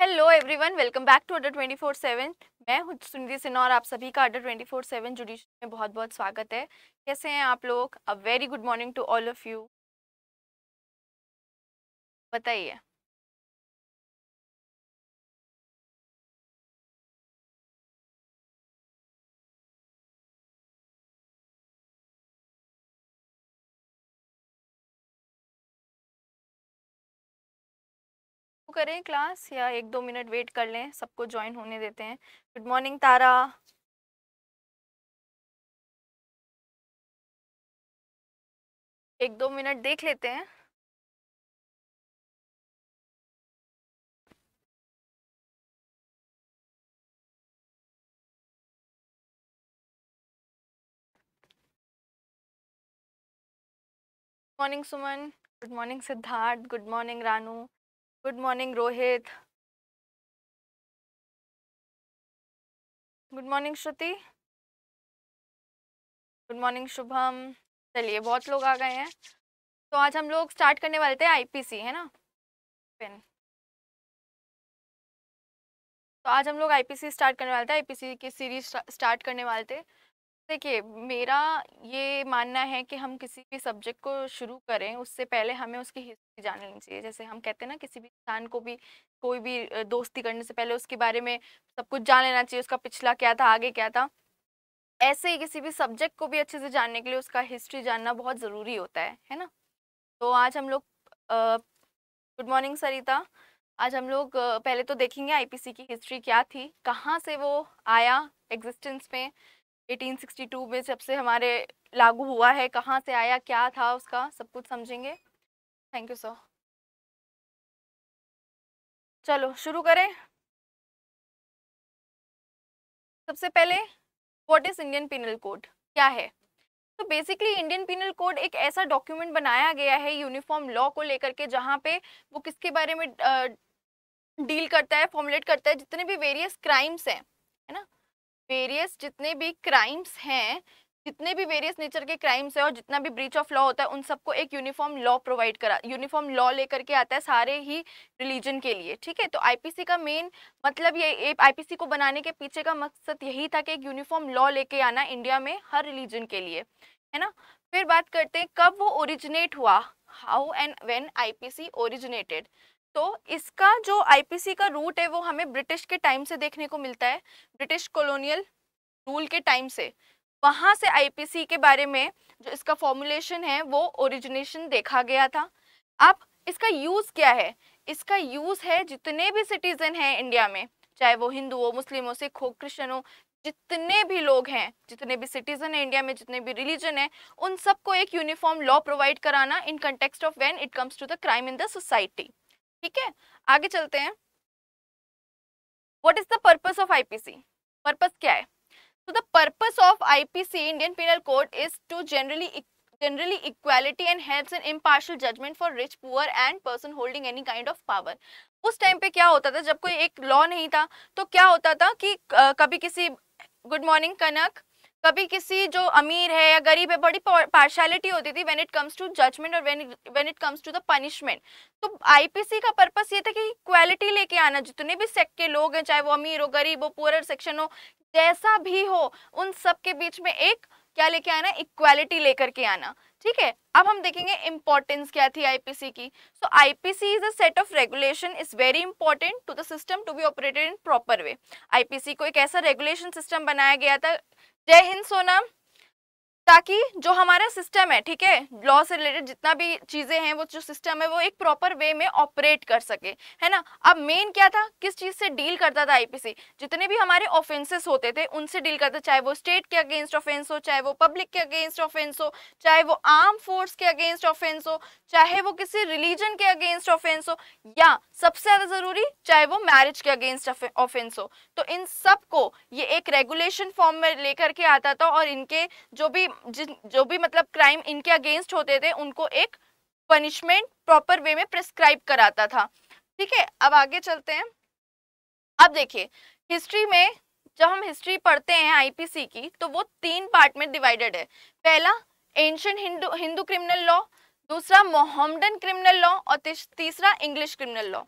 hello everyone welcome back to Adda four seven मैं हूँ सुनिधि सिन्हा और आप सभी का अडर फोर सेवन जुडिशरी में बहुत बहुत स्वागत है कैसे हैं आप लोग a very good morning to all of you बताइए करें क्लास या एक दो मिनट वेट कर लें सबको ज्वाइन होने देते हैं गुड मॉर्निंग तारा एक दो मिनट देख लेते हैं morning Suman good morning Siddharth good morning Ranu good morning Rohit good morning Shruti good morning Shubham चलिए बहुत लोग आ गए हैं तो आज हम लोग स्टार्ट करने वाले थे आईपीसी है ना पेन तो आज हम लोग आईपीसी स्टार्ट करने वाले थे आईपीसी की सीरीज स्टार्ट करने वाले थे देखिए मेरा ये मानना है कि हम किसी भी सब्जेक्ट को शुरू करें उससे पहले हमें उसकी हिस्ट्री जान लेनी चाहिए जैसे हम कहते हैं ना किसी भी इंसान को भी कोई भी दोस्ती करने से पहले उसके बारे में सब कुछ जान लेना चाहिए उसका पिछला क्या था आगे क्या था ऐसे ही किसी भी सब्जेक्ट को भी अच्छे से जानने के लिए उसका हिस्ट्री जानना बहुत ज़रूरी होता है है ना तो आज हम लोग गुड मॉर्निंग सरिता आज हम लोग पहले तो देखेंगे आईपीसी की हिस्ट्री क्या थी कहाँ से वो आया एग्जिस्टेंस में 1862 में सबसे हमारे लागू हुआ है कहाँ से आया क्या था उसका सब कुछ समझेंगे थैंक यू सर चलो शुरू करें सबसे पहले what is Indian penal code क्या है तो बेसिकली इंडियन पिनल कोड एक ऐसा डॉक्यूमेंट बनाया गया है यूनिफॉर्म लॉ को लेकर के जहाँ पे वो किसके बारे में डील करता है फॉर्मुलेट करता है जितने भी वेरियस क्राइम्स हैं है ना वेरियस जितने भी क्राइम्स हैं जितने भी वेरियस नेचर के क्राइम्स है और जितना भी ब्रीच ऑफ लॉ होता है उन सबको एक यूनिफॉर्म लॉ प्रोवाइड करा यूनिफॉर्म लॉ लेकर के आता है सारे ही रिलीजन के लिए ठीक है तो आईपीसी का मेन मतलब ये आईपीसी को बनाने के पीछे का मकसद यही था कि एक यूनिफॉर्म लॉ लेके आना इंडिया में हर रिलीजन के लिए है ना फिर बात करते हैं कब वो ओरिजिनेट हुआ how and when C originated तो इसका जो आईपीसी का रूट है वो हमें ब्रिटिश के टाइम से देखने को मिलता है ब्रिटिश कॉलोनियल रूल के टाइम से वहाँ से आईपीसी के बारे में जो इसका फॉर्मुलेशन है वो ओरिजिनेशन देखा गया था अब इसका यूज़ क्या है इसका यूज़ है जितने भी सिटीज़न हैं इंडिया में चाहे वो हिंदू हो मुस्लिम हो सिख हो क्रिश्चन हो जितने भी लोग हैं जितने भी सिटीजन है इंडिया में जितने भी रिलीजन है उन सबको एक यूनिफॉर्म लॉ प्रोवाइड कराना in context of when it comes to the crime in the society ठीक है आगे चलते हैं what is the purpose of IPC purpose क्या है so the purpose of IPC Indian penal code is to generally generally equality and helps in impartial judgment for rich poor and person holding any kind of power उस time पे क्या होता था जब कोई एक लॉ नहीं था तो क्या होता था कि कभी किसी गुड मॉर्निंग कनक कभी किसी जो अमीर है या गरीब है बड़ी पार्शलिटी होती थी when it comes to judgment और when it comes to the punishment तो आईपीसी का पर्पस ये था कि क्वालिटी लेके आना जितने भी सेक्ट के लोग हैं चाहे वो अमीर हो गरीब हो पुअर सेक्शन हो जैसा भी हो उन सब के बीच में एक क्या लेके आना इक्वालिटी लेकर के आना ठीक है अब हम देखेंगे इंपॉर्टेंस क्या थी आईपीसी की so IPC is a set of regulation is very important to the system to be operated in proper way IPC को एक ऐसा रेगुलेशन सिस्टम बनाया गया था जय हिंद सोनम ताकि जो हमारा सिस्टम है ठीक है लॉ से रिलेटेड जितना भी चीज़ें हैं वो जो सिस्टम है वो एक प्रॉपर वे में ऑपरेट कर सके है ना अब मेन क्या था किस चीज़ से डील करता था आईपीसी जितने भी हमारे ऑफेंसेस होते थे उनसे डील करता था चाहे वो स्टेट के अगेंस्ट ऑफेंस हो चाहे वो पब्लिक के अगेंस्ट ऑफेंस हो चाहे वो आर्म फोर्स के अगेंस्ट ऑफेंस हो चाहे वो किसी रिलीजन के अगेंस्ट ऑफेंस हो या सबसे ज़्यादा ज़रूरी चाहे वो मैरिज के अगेंस्ट ऑफेंस हो तो इन सब को ये एक रेगुलेशन फॉर्म में लेकर के आता था और इनके जो भी जिन जो भी मतलब क्राइम इनके अगेंस्ट होते थे उनको एक पनिशमेंट प्रॉपर वे में प्रिस्क्राइब कराता था ठीक है अब आगे चलते हैं अब देखिए हिस्ट्री में जब हम हिस्ट्री पढ़ते हैं आईपीसी की तो वो तीन पार्ट में डिवाइडेड है पहला ancient Hindu Hindu criminal law दूसरा मोहम्मडन क्रिमिनल लॉ और तीसरा इंग्लिश क्रिमिनल लॉ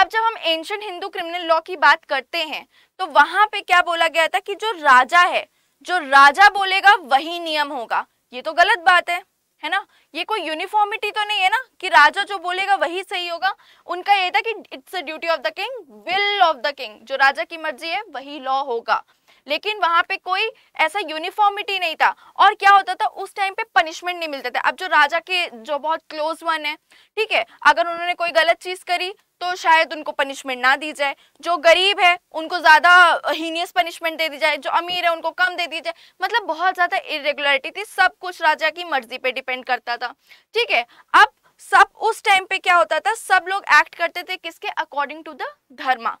अब जब हम एंशंट हिंदू क्रिमिनल लॉ की बात करते हैं तो वहां पे क्या बोला गया था कि जो राजा है जो राजा बोलेगा वही नियम होगा ये तो गलत बात है है ना ये कोई यूनिफॉर्मिटी तो नहीं है ना कि राजा जो बोलेगा वही सही होगा उनका ये था कि it's duty of the king will of the king जो राजा की मर्जी है वही लॉ होगा लेकिन वहां पे कोई ऐसा यूनिफॉर्मिटी नहीं था और क्या होता था उस टाइम पे पनिशमेंट नहीं मिलते थे अब जो राजा के जो बहुत क्लोज वन है ठीक है अगर उन्होंने कोई गलत चीज़ करी तो शायद उनको पनिशमेंट ना दी जाए जो गरीब है उनको ज़्यादा हीनियस पनिशमेंट दे दी जाए जो अमीर है उनको कम दे दी जाए मतलब बहुत ज़्यादा इरेगुलरिटी थी सब कुछ राजा की मर्जी पे डिपेंड करता था ठीक है अब सब उस टाइम पे क्या होता था सब लोग एक्ट करते थे किसके according to the dharma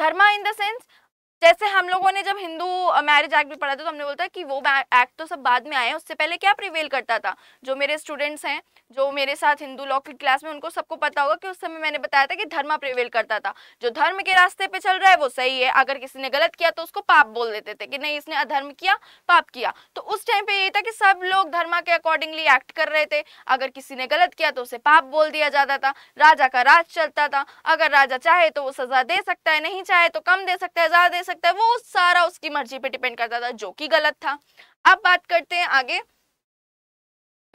dharma in the sense जैसे हम लोगों ने जब हिंदू मैरिज एक्ट भी पढ़ा था तो हमने बोलता है कि वो एक्ट तो सब बाद में आए हैं उससे पहले क्या प्रिवेल करता था जो मेरे स्टूडेंट्स हैं जो मेरे साथ हिंदू लॉ की क्लास में उनको सबको पता होगा कि उस समय मैंने बताया था कि धर्म प्रिवेल करता था जो धर्म के रास्ते पे चल रहा है वो सही है अगर किसी ने गलत किया तो उसको पाप बोल देते थे कि नहीं इसने अधर्म किया पाप किया तो उस टाइम पे यही था कि सब लोग धर्मा के अकॉर्डिंगली एक्ट कर रहे थे अगर किसी ने गलत किया तो उसे पाप बोल दिया जाता था राजा का राज चलता था अगर राजा चाहे तो वो सजा दे सकता है नहीं चाहे तो कम दे सकता है ज्यादा दे सकता सकता है वो सारा उसकी मर्जी पे डिपेंड करता था जो कि गलत था अब बात करते हैं आगे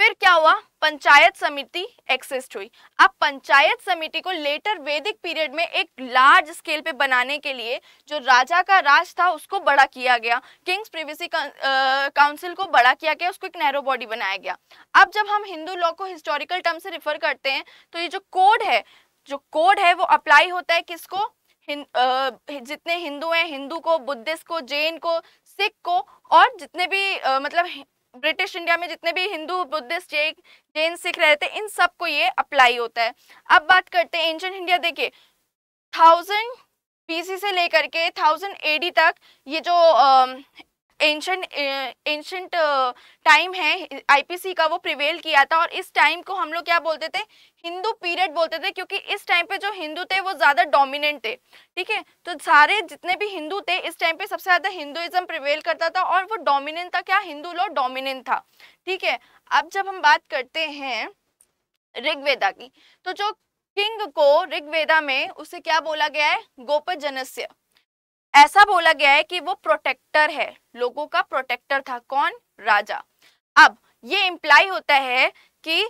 फिर क्या हुआ पंचायत समिति एक्सिस्ट हुई अब पंचायत समिति को लेटर वैदिक पीरियड में एक लार्ज स्केल पे बनाने के लिए जो राजा का राज था उसको बड़ा किया गया किंग्स प्रिवेसी काउंसिल को बड़ा किया गया उसको एक नैरो बॉडी बनाया गया अब जब हम हिंदू लॉ को हिस्टोरिकल टर्म से रिफर करते हैं तो ये जो कोड है जो कोड है वो अप्लाई होता है किसको जितने हिंदू हैं हिंदू को बुद्धिस्ट को जैन को सिख को और जितने भी आ, मतलब ब्रिटिश इंडिया में जितने भी हिंदू बुद्धिस्ट जैन जैन सिख रहते इन सब को ये अप्लाई होता है अब बात करते हैं एंशंट इंडिया देखिए थाउजेंड बीसी से लेकर के थाउजेंड एडी तक ये जो एंशंट एंशंट टाइम है आईपीसी का वो प्रिवेल किया था और इस टाइम को हम लोग क्या बोलते थे हिंदू पीरियड बोलते थे क्योंकि इस टाइम पे जो हिंदू थे वो ज़्यादा डोमिनेंट थे ठीक है तो सारे जितने भी हिंदू थे इस टाइम पे सबसे ज़्यादा हिंदुइज्म प्रिवेल करता था और वो डोमिनेंट था क्या हिंदू लॉ डोमिनेंट था ठीक है अब जब हम बात करते हैं ऋग्वेदा की तो जो किंग को ऋग्वेदा में उसे क्या बोला गया है गोप जनस्य ऐसा बोला गया है कि वो प्रोटेक्टर है लोगों का प्रोटेक्टर था कौन राजा अब ये इम्प्लाई होता है कि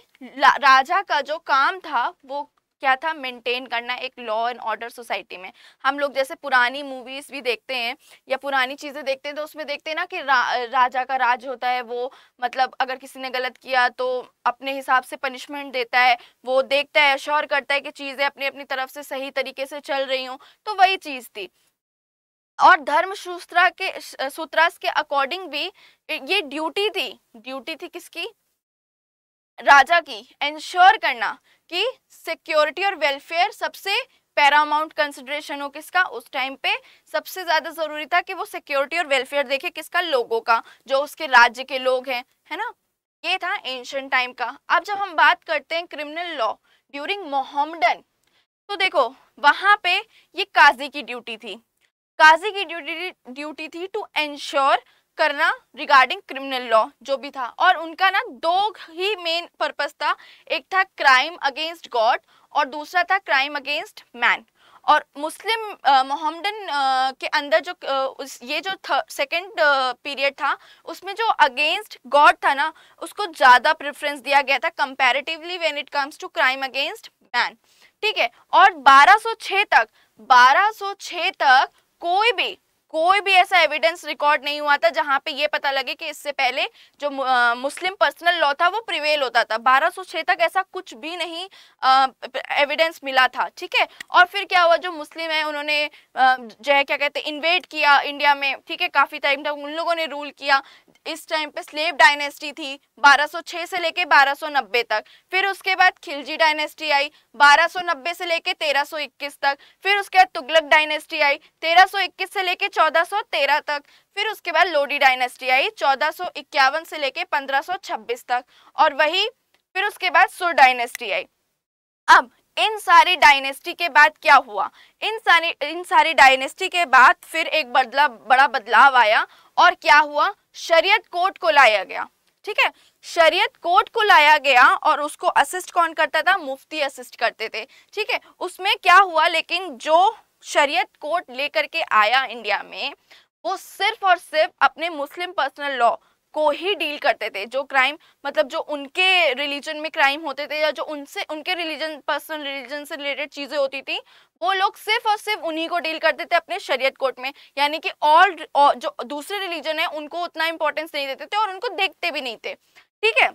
राजा का जो काम था वो क्या था मेंटेन करना एक लॉ एंड ऑर्डर सोसाइटी में हम लोग जैसे पुरानी मूवीज भी देखते हैं या पुरानी चीज़ें देखते हैं तो उसमें देखते हैं ना कि रा, राजा का राज होता है वो मतलब अगर किसी ने गलत किया तो अपने हिसाब से पनिशमेंट देता है वो देखता है श्योर करता है कि चीज़ें अपनी अपनी तरफ से सही तरीके से चल रही हूँ तो वही चीज़ थी और धर्म सूत्रा के सूत्रास के अकॉर्डिंग भी ये ड्यूटी थी ड्यूटी थी किसकी राजा की इंश्योर करना कि सिक्योरिटी और वेलफेयर सबसे पैरामाउंट कंसिडरेशन हो किसका उस टाइम पे सबसे ज्यादा जरूरी था कि वो सिक्योरिटी और वेलफेयर देखे किसका लोगों का जो उसके राज्य के लोग हैं है ना ये था एंशंट टाइम का अब जब हम बात करते हैं क्रिमिनल लॉ ड्यूरिंग मोहम्मडन तो देखो वहां पे ये काजी की ड्यूटी थी काजी की ड्यूटी ड्यूटी थी टू एंश्योर करना रिगार्डिंग क्रिमिनल लॉ जो भी था और उनका ना दो ही मेन पर्पज था एक था क्राइम अगेंस्ट गॉड और दूसरा था क्राइम अगेंस्ट मैन और मुस्लिम मोहम्मदन के अंदर जो उस ये जो सेकंड पीरियड था उसमें जो अगेंस्ट गॉड था ना उसको ज़्यादा प्रेफरेंस दिया गया था comparatively when it comes to crime against man ठीक है और 1206 तक 1206 तक कोई भी कोई भी ऐसा एविडेंस रिकॉर्ड नहीं हुआ था जहां पे ये पता लगे कि इससे पहले जो मुस्लिम पर्सनल लॉ था वो प्रिवेल होता था 1206 तक ऐसा कुछ भी नहीं एविडेंस मिला था ठीक है और फिर क्या हुआ जो मुस्लिम है उन्होंने जो है क्या कहते हैं इन्वेट किया इंडिया में ठीक है काफ़ी टाइम तक उन लोगों ने रूल किया इस टाइम पे स्लेब डायनेस्टी थी 1206 से लेके 1290 तक फिर उसके बाद खिलजी डायनेस्टी आई 1290 से लेके 1321 तक फिर उसके बाद तुगलक डायनेस्टी आई 1321 से लेके 1413 तक फिर उसके बाद लोडी डायनेस्टी आई 1451 से लेके 1526 तक और वही फिर उसके बाद सुर डायनेस्टी आई अब इन सारी डायनेस्टी के बाद क्या हुआ इन सारी इन सारी डायनेस्टी के बाद फिर एक बदला बड़ा बदलाव आया और क्या हुआ शरीयत कोर्ट को लाया गया ठीक है शरीयत कोर्ट को लाया गया और उसको असिस्ट कौन करता था मुफ्ती असिस्ट करते थे ठीक है उसमें क्या हुआ लेकिन जो शरीयत कोर्ट लेकर के आया इंडिया में वो सिर्फ और सिर्फ अपने मुस्लिम पर्सनल लॉ को ही डील करते थे जो क्राइम मतलब जो उनके रिलीजन में क्राइम होते थे या जो उनसे उनके रिलीजन पर्सनल रिलीजन से रिलेटेड चीज़ें होती थी वो लोग सिर्फ और सिर्फ उन्हीं को डील करते थे अपने शरीयत कोर्ट में यानी कि ऑल जो दूसरे रिलीजन है उनको उतना इंपॉर्टेंस नहीं देते थे और उनको देखते भी नहीं थे ठीक है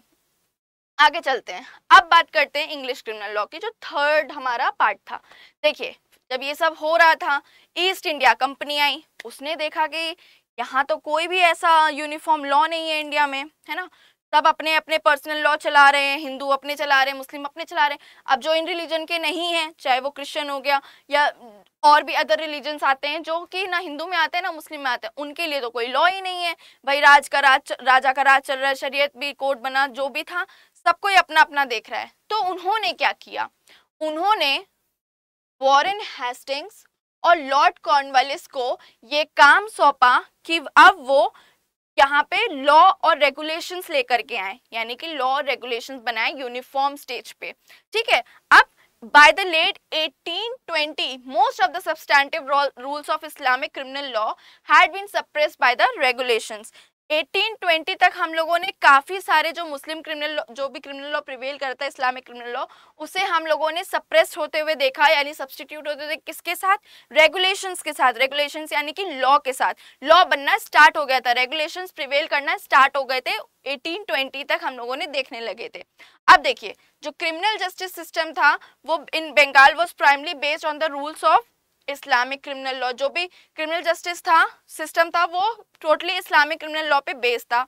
आगे चलते हैं अब बात करते हैं इंग्लिश क्रिमिनल लॉ की जो थर्ड हमारा पार्ट था देखिए जब ये सब हो रहा था ईस्ट इंडिया कंपनी आई उसने देखा कि यहाँ तो कोई भी ऐसा यूनिफॉर्म लॉ नहीं है इंडिया में है ना सब अपने अपने पर्सनल लॉ चला रहे हैं हिंदू अपने चला रहे हैं मुस्लिम अपने चला रहे हैं अब जो इन रिलीजन के नहीं हैं चाहे वो क्रिश्चियन हो गया या और भी अदर रिलीजन्स आते हैं जो कि ना हिंदू में आते हैं ना मुस्लिम में आते हैं उनके लिए तो कोई लॉ ही नहीं है भाई राज का राज राजा का राज चल रहा है शरीयत भी कोर्ट बना जो भी था सब कोई अपना अपना देख रहा है तो उन्होंने क्या किया उन्होंने वॉरेन हेस्टिंग्स और लॉर्ड कॉर्नवालिस को ये काम सौंपा कि अब वो यहाँ पे लॉ और रेगुलेशंस लेकर के आए यानी कि लॉ और रेगुलेशंस बनाए यूनिफॉर्म स्टेज पे ठीक है अब by the late 1820 most of the substantive rules of Islamic criminal law had been suppress by the regulations 1820 तक हम लोगों ने काफ़ी सारे जो मुस्लिम क्रिमिनल जो भी क्रिमिनल लॉ प्रिवेल करता है इस्लामिक क्रिमिनल लॉ उसे हम लोगों ने सप्रेस होते हुए देखा यानी सब्सटीट्यूट होते हुए किसके साथ रेगुलेशंस के साथ रेगुलेशंस यानी कि लॉ के साथ लॉ बनना स्टार्ट हो गया था रेगुलेशंस प्रिवेल करना स्टार्ट हो गए थे 1820 तक हम लोगों ने देखने लगे थे अब देखिए जो क्रिमिनल जस्टिस सिस्टम था वो in Bengal was primarily based on the rules of Islamic criminal law जो भी क्रिमिनल जस्टिस था सिस्टम था वो टोटली इस्लामिक क्रिमिनल लॉ पे बेस्ड था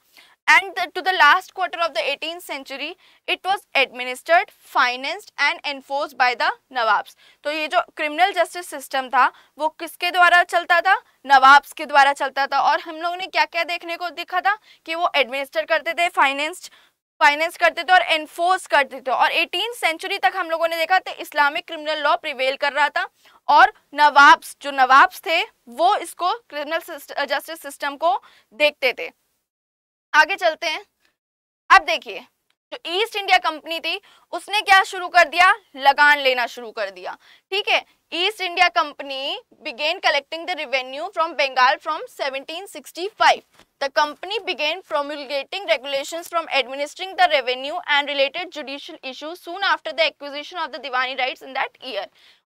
and to the last quarter of the eighteen century it was administered financed and enforce by the nawabs तो ये जो क्रिमिनल जस्टिस सिस्टम था वो किसके द्वारा चलता था नवाब्स के द्वारा चलता था और हम लोगों ने क्या क्या देखने को देखा था कि वो एडमिनिस्टर करते थे फाइनेंस्ड फाइनेंस करते थे और एनफोर्स करते थे और एटीन सेंचुरी तक हम लोगों ने देखा था इस्लामिक क्रिमिनल लॉ प्रिवेल कर रहा था और नवाब्स जो नवाब्स थे वो इसको क्रिमिनल जस्टिस सिस्टम को देखते थे आगे चलते हैं अब देखिए जो ईस्ट इंडिया कंपनी थी उसने क्या शुरू कर दिया लगान लेना शुरू कर दिया ठीक है East India Company began collecting the revenue from Bengal from 1765 The company began promulgating regulations from administering the revenue and related judicial issues soon after the acquisition of the diwani rights in that year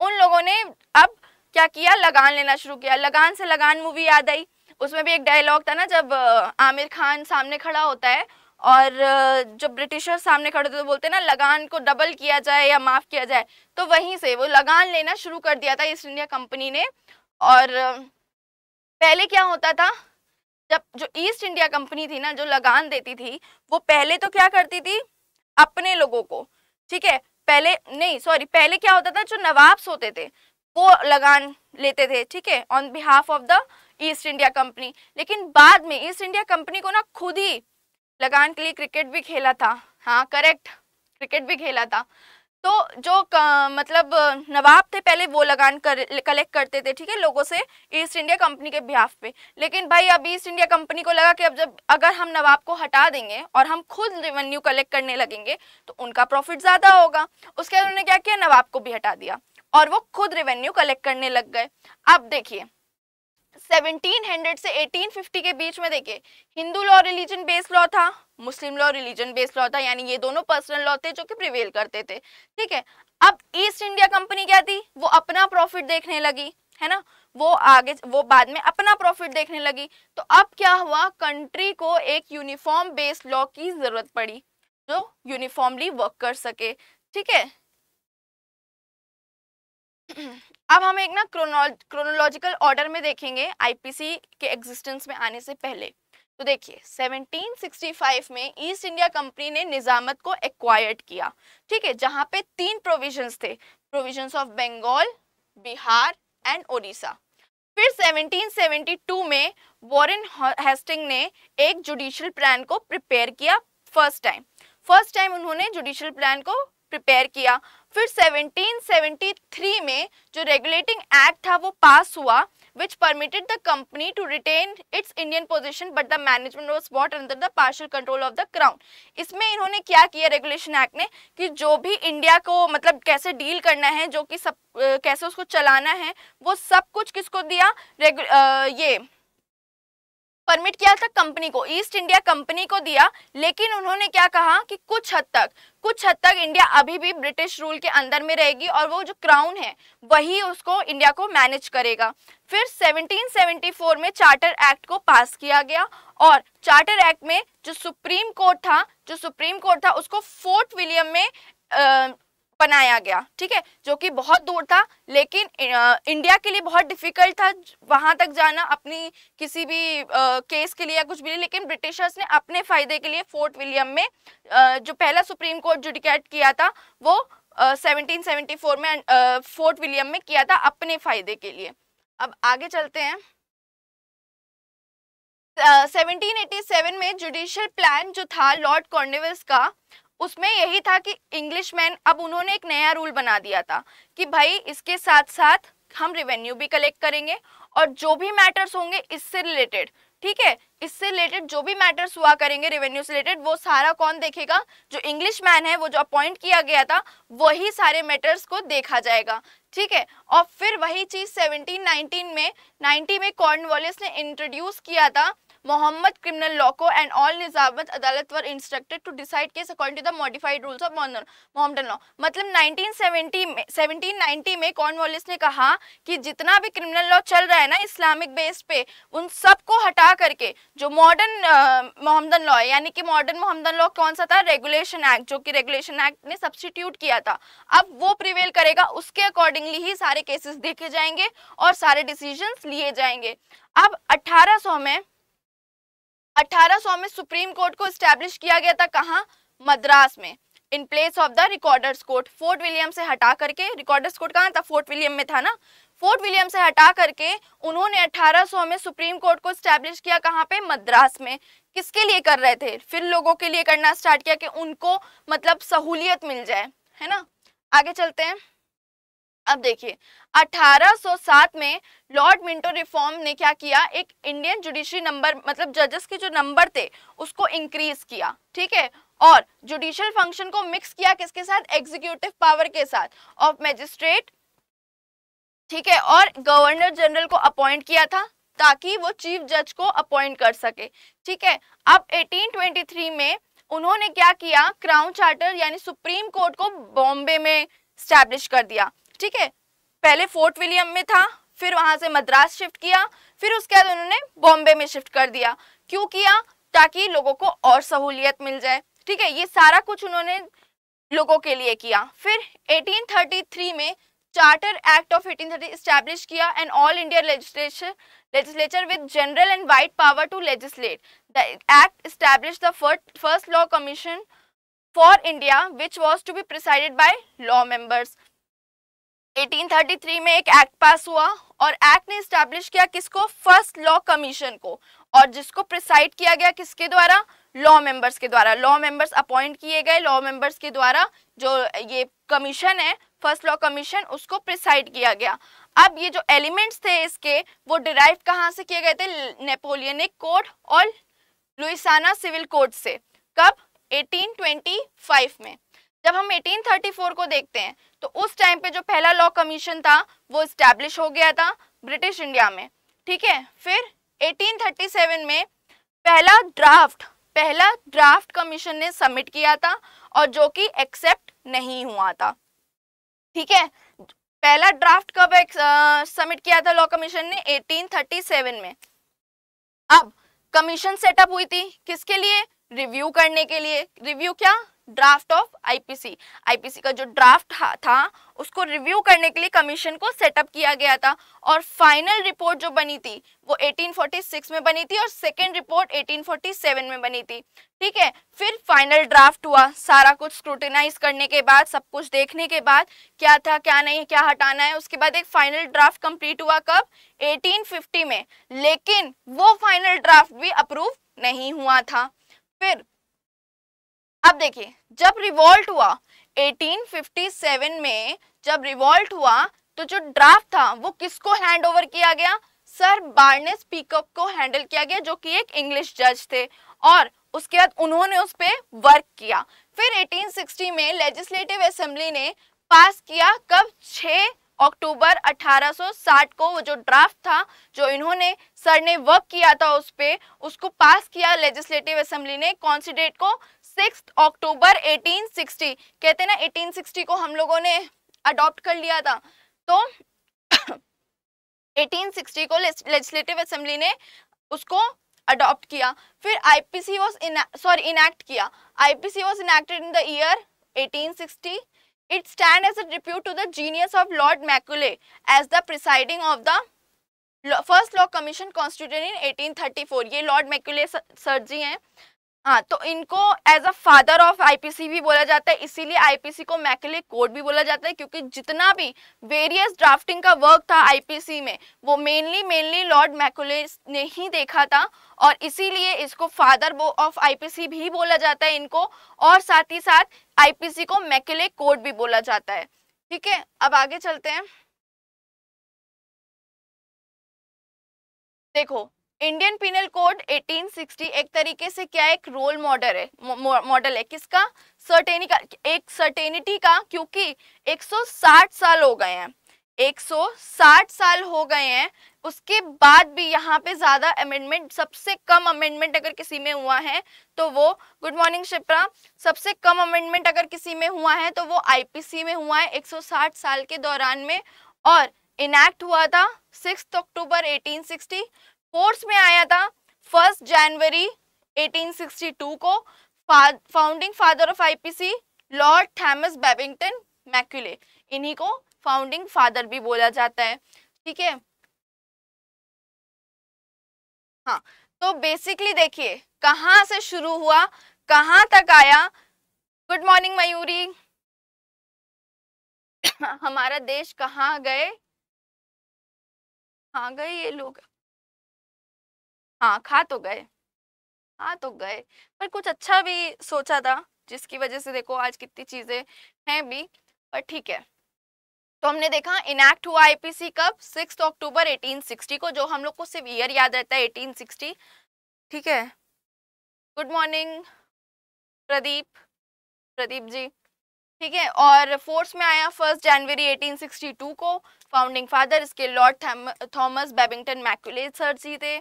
उन लोगों ने अब क्या किया लगान लेना शुरू किया लगान से लगान मूवी याद आई उसमें भी एक डायलॉग था ना जब आमिर खान सामने खड़ा होता है और जो ब्रिटिशर सामने खड़े थे तो बोलते ना लगान को डबल किया जाए या माफ़ किया जाए तो वहीं से वो लगान लेना शुरू कर दिया था ईस्ट इंडिया कंपनी ने और पहले क्या होता था जब जो ईस्ट इंडिया कंपनी थी ना जो लगान देती थी वो पहले तो क्या करती थी अपने लोगों को ठीक है पहले नहीं सॉरी पहले क्या होता था जो नवाब्स होते थे वो लगान लेते थे ठीक है on behalf of the East India Company लेकिन बाद में ईस्ट इंडिया कंपनी को ना खुद ही लगान के लिए क्रिकेट भी खेला था हाँ करेक्ट क्रिकेट भी खेला था तो जो मतलब नवाब थे पहले वो लगान कर, कलेक्ट करते थे ठीक है लोगों से ईस्ट इंडिया कंपनी के बिहाफ पे लेकिन भाई अब ईस्ट इंडिया कंपनी को लगा कि अब जब अगर हम नवाब को हटा देंगे और हम खुद रेवेन्यू कलेक्ट करने लगेंगे तो उनका प्रॉफिट ज़्यादा होगा उसके बाद उन्होंने क्या किया नवाब को भी हटा दिया और वो खुद रेवेन्यू कलेक्ट करने लग गए अब देखिए 1700 से 1850 के बीच में देखिए Hindu law religion based law था Muslim law religion based law था यानी ये दोनों पर्सनल लॉ थे जो कि प्रिवेल करते थे ठीक है अब ईस्ट इंडिया कंपनी क्या थी वो अपना प्रॉफिट देखने लगी है ना वो आगे वो बाद में अपना प्रॉफिट देखने लगी तो अब क्या हुआ कंट्री को एक यूनिफॉर्म बेस्ड लॉ की जरूरत पड़ी जो यूनिफॉर्मली वर्क कर सके ठीक है अब हम एक ना क्रोनोलॉजिकल ऑर्डर में देखेंगे आईपीसी के एग्जिस्टेंस में आने से पहले तो देखिए 1765 में ईस्ट इंडिया कंपनी ने निजामत को एक्वायर्ड किया ठीक है जहां पे तीन प्रोविजंस थे provisions of Bengal Bihar and Odisha फिर 1772 में वॉरेन हेस्टिंग ने एक जुडिशियल प्लान को प्रिपेयर किया फर्स्ट टाइम फर्स्ट टाइम उन्होंने जुडिशियल प्लान को प्रिपेयर किया फिर 1773 में जो रेगुलेटिंग एक्ट था वो पास हुआ which permitted the company to retain its Indian position but the management was what under the partial control of the crown इसमें इन्होंने क्या किया रेगुलेशन एक्ट ने कि जो भी इंडिया को मतलब कैसे डील करना है जो कि सब कैसे उसको चलाना है वो सब कुछ किसको दिया रेगु आ, ये परमिट किया था कंपनी को ईस्ट इंडिया कंपनी को दिया लेकिन उन्होंने क्या कहा कि कुछ हद तक कुछ हद तक इंडिया अभी भी ब्रिटिश रूल के अंदर में रहेगी और वो जो क्राउन है वही उसको इंडिया को मैनेज करेगा फिर 1774 में चार्टर एक्ट को पास किया गया और चार्टर एक्ट में जो सुप्रीम कोर्ट था जो सुप्रीम कोर्ट था उसको फोर्ट विलियम में बनाया गया ठीक है जो कि बहुत दूर था लेकिन इंडिया के लिए बहुत डिफिकल्ट था वहां तक जाना अपनी किसी भी आ, केस के लिए या कुछ भी लेकिन ब्रिटिशर्स ने अपने फ़ायदे के लिए फोर्ट विलियम में आ, जो पहला सुप्रीम कोर्ट जुडिकेट किया था वो आ, 1774 में आ, फोर्ट विलियम में किया था अपने फ़ायदे के लिए अब आगे चलते हैं सेवनटीन Uh, में जुडिशियल प्लान जो था लॉर्ड कॉर्निवल्स का उसमें यही था कि इंग्लिश मैन अब उन्होंने एक नया रूल बना दिया था कि भाई इसके साथ साथ हम रिवेन्यू भी कलेक्ट करेंगे और जो भी मैटर्स होंगे इससे रिलेटेड ठीक है इससे रिलेटेड जो भी मैटर्स हुआ करेंगे रेवेन्यू से रिलेटेड वो सारा कौन देखेगा जो इंग्लिश मैन है वो जो अपॉइंट किया गया था वही सारे मैटर्स को देखा जाएगा ठीक है और फिर वही चीज़ 1719 में 90 में कॉर्नवॉलिस ने इंट्रोड्यूस किया था मोहम्मद को and all Nizamat Adalat were instructed to decide case according to the modified rules of of mohammedan law मतलब 1970 में 1790 में वॉलिस ने कहा कि जितना भी क्रिमिनल लॉ चल रहा है ना इस्लामिक बेस पे उन सब को हटा करके जो मॉडर्न मोहम्मदन लॉ है यानी कि मॉडर्न मोहम्मदन लॉ कौन सा था रेगुलेशन एक्ट जो कि रेगुलेशन एक्ट ने सब्सटीट्यूट किया था अब वो प्रिवेल करेगा उसके अकॉर्डिंगली ही सारे केसेस देखे जाएंगे और सारे डिसीजन लिए जाएंगे अब 1800 में 1800 में सुप्रीम कोर्ट को स्टैब्लिश किया गया था कहाँ मद्रास में in place of the recorders court Fort William से हटा करके रिकॉर्डर्स कोर्ट कहाँ था फोर्ट विलियम में था ना फोर्ट विलियम से हटा करके उन्होंने 1800 में सुप्रीम कोर्ट को स्टैब्लिश किया कहाँ पे मद्रास में किसके लिए कर रहे थे फिर लोगों के लिए करना स्टार्ट किया कि उनको मतलब सहूलियत मिल जाए है ना आगे चलते हैं अब देखिए 1807 में लॉर्ड मिंटो रिफॉर्म ने क्या किया एक इंडियन जुडिशरी नंबर मतलब जजेस के जो नंबर थे उसको इंक्रीज किया ठीक है और जुडिशियल फंक्शन को मिक्स किया किसके साथ एग्जीक्यूटिव पावर के साथ ऑफ मैजिस्ट्रेट ठीक है और गवर्नर जनरल को अपॉइंट किया था ताकि वो चीफ जज को अपॉइंट कर सके ठीक है अब 1823 में उन्होंने क्या किया क्राउन चार्टर यानी सुप्रीम कोर्ट को बॉम्बे में स्टैब्लिश कर दिया ठीक है पहले फोर्ट विलियम में था फिर वहां से मद्रास शिफ्ट किया फिर उसके बाद उन्होंने बॉम्बे में शिफ्ट कर दिया क्यों किया ताकि लोगों को और सहूलियत मिल जाए ठीक है ये सारा कुछ उन्होंने लोगों के लिए किया फिर 1833 में चार्टर एक्ट ऑफ 1830 थर्टी किया and all India legislature with general and wide power to legislate the act establish the first law commission for India which was to be presided by law members 1833 में एक act पास हुआ और act ने establish किया किसको first law commission को और जिसको प्रिसाइड किया गया किसके द्वारा लॉ मेंबर्स के द्वारा लॉ मेंबर्स अपॉइंट किए गए लॉ मेंबर्स के द्वारा जो ये कमीशन है फर्स्ट लॉ कमीशन उसको प्रिसाइड किया गया अब ये जो एलिमेंट्स थे इसके वो डिराइव कहाँ से किए गए थे नेपोलियनिक कोड और लुइसाना सिविल कोड से कब 1825 में जब हम 1834 को देखते हैं तो उस टाइम पे जो पहला लॉ कमीशन था वो स्टैब्लिश हो गया था ब्रिटिश इंडिया में ठीक है फिर 1837 में पहला ड्राफ्ट पहला ड्राफ्ट कमीशन ने सबमिट किया था और जो कि एक्सेप्ट नहीं हुआ था ठीक है पहला ड्राफ्ट कब सबमिट किया था लॉ कमीशन ने 1837 में अब कमीशन सेटअप हुई थी किसके लिए रिव्यू करने के लिए रिव्यू क्या ड्राफ्ट ऑफ आईपीसी आईपीसी का जो ड्राफ्ट था उसको रिव्यू करने के लिए कमीशन को सेटअप किया गया था और फाइनल रिपोर्ट जो बनी थी वो 1846 में बनी थी और सेकेंड रिपोर्ट 1847 में बनी थी ठीक है फिर फाइनल ड्राफ्ट हुआ सारा कुछ स्क्रूटिनाइज करने के बाद सब कुछ देखने के बाद क्या था क्या नहीं क्या हटाना है उसके बाद एक फाइनल ड्राफ्ट कंप्लीट हुआ कब 1850 में लेकिन वो फाइनल ड्राफ्ट भी अप्रूव नहीं हुआ था फिर अब देखिए जब रिवॉल्ट हुआ 1857 में जब रिवॉल्ट हुआ तो जो ड्राफ्ट था वो किसको हैंडओवर किया गया सर बार्नेस पीकअप को हैंडल किया गया जो कि एक इंग्लिश जज थे और उसके बाद उन्होंने उस पर वर्क किया फिर 1860 में लेजिस्लेटिव असेंबली ने पास किया कब 6 अक्टूबर 1860 को वो जो ड्राफ्ट था जो इन्होंने सर ने वर्क किया था उस पर उसको पास किया लेजिस्लेटिव असेंबली ने कौन सी डेट को सिक्स अक्टूबर 1860 कहते ना 1860 को हम लोगों ने अडॉप्ट कर लिया था तो 1860 को लेजिस्लेटिव असेंबली ने उसको अडॉप्ट किया फिर आईपीसी वाज सॉरी इनैक्ट किया IPC was enacted in the year 1860 it stands as a tribute to the genius of Lord Macaulay as the presiding of the first law commission constituted in 1834 ये Lord Macaulay sir जी हैं हाँ तो इनको as a father of IPC भी बोला जाता है इसीलिए आईपीसी को मैकेले कोड भी बोला जाता है क्योंकि जितना भी वेरियस ड्राफ्टिंग का वर्क था आईपीसी में वो मेनली मेनली लॉर्ड मैकुले ने ही देखा था और इसीलिए इसको फादर ऑफ आईपीसी भी बोला जाता है इनको और साथ ही साथ आईपीसी को मैकेले कोड भी बोला जाता है ठीक है अब आगे चलते हैं देखो इंडियन पिनल कोड 1860 एक तरीके से क्या एक रोल मॉडल है मॉडल है किसका सर्टेनी का एक सर्टेनिटी का क्योंकि 160 साल हो गए हैं 160 साल हो गए हैं उसके बाद भी यहाँ पे ज़्यादा अमेंडमेंट सबसे कम अमेंडमेंट अगर किसी में हुआ है तो वो गुड मॉर्निंग शिप्रा सबसे कम अमेंडमेंट अगर किसी में हुआ है तो वो आईपीसी में हुआ है 160 साल के दौरान में और इनैक्ट हुआ था सिक्स अक्टूबर 1860 फोर्स में आया था फर्स्ट जनवरी 1862 को founding father of IPC Lord Thomas Babington Macaulay इन्हीं को फाउंडिंग फादर भी बोला जाता है ठीक है हाँ तो बेसिकली देखिए कहाँ से शुरू हुआ कहाँ तक आया गुड मॉर्निंग मयूरी हमारा देश कहाँ गए कहाँ गए ये लोग हाँ खा तो गए हाँ तो गए पर कुछ अच्छा भी सोचा था जिसकी वजह से देखो आज कितनी चीज़ें हैं भी पर ठीक है तो हमने देखा इनैक्ट हुआ आईपीसी कब सिक्स अक्टूबर 1860 को जो हम लोग को सिर्फ ईयर याद रहता है 1860 ठीक है गुड मॉर्निंग प्रदीप प्रदीप जी ठीक है और फोर्स में आया फर्स्ट जनवरी 1862 को फाउंडिंग फादर इसके Lord Thomas Babington Macaulay sir ji थे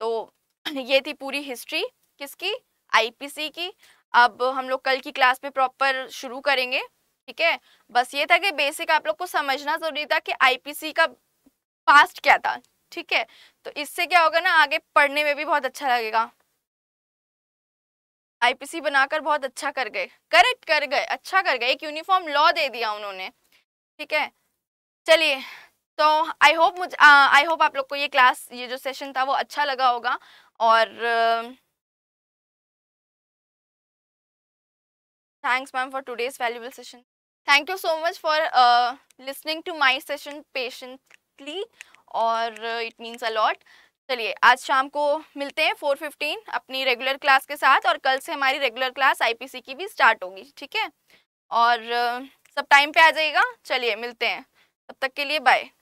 तो ये थी पूरी हिस्ट्री किसकी आईपीसी की अब हम लोग कल की क्लास में प्रॉपर शुरू करेंगे ठीक है बस ये था कि बेसिक आप लोग को समझना जरूरी था कि आईपीसी का पास्ट क्या था ठीक है तो इससे क्या होगा ना आगे पढ़ने में भी बहुत अच्छा लगेगा आईपीसी बनाकर बहुत अच्छा कर गए करेक्ट कर गए अच्छा कर गए एक यूनिफॉर्म लॉ दे दिया उन्होंने ठीक है चलिए तो आई होप मुझ आई होप आप लोग को ये क्लास ये जो सेशन था वो अच्छा लगा होगा और thanks ma'am for today's valuable session thank you so much for listening to my session patiently और इट मीन्स अलॉट चलिए आज शाम को मिलते हैं फोर फिफ्टीन अपनी रेगुलर क्लास के साथ और कल से हमारी रेगुलर क्लास आईपीसी की भी स्टार्ट होगी ठीक है और uh, सब टाइम पे आ जाइएगा चलिए मिलते हैं तब तक के लिए बाय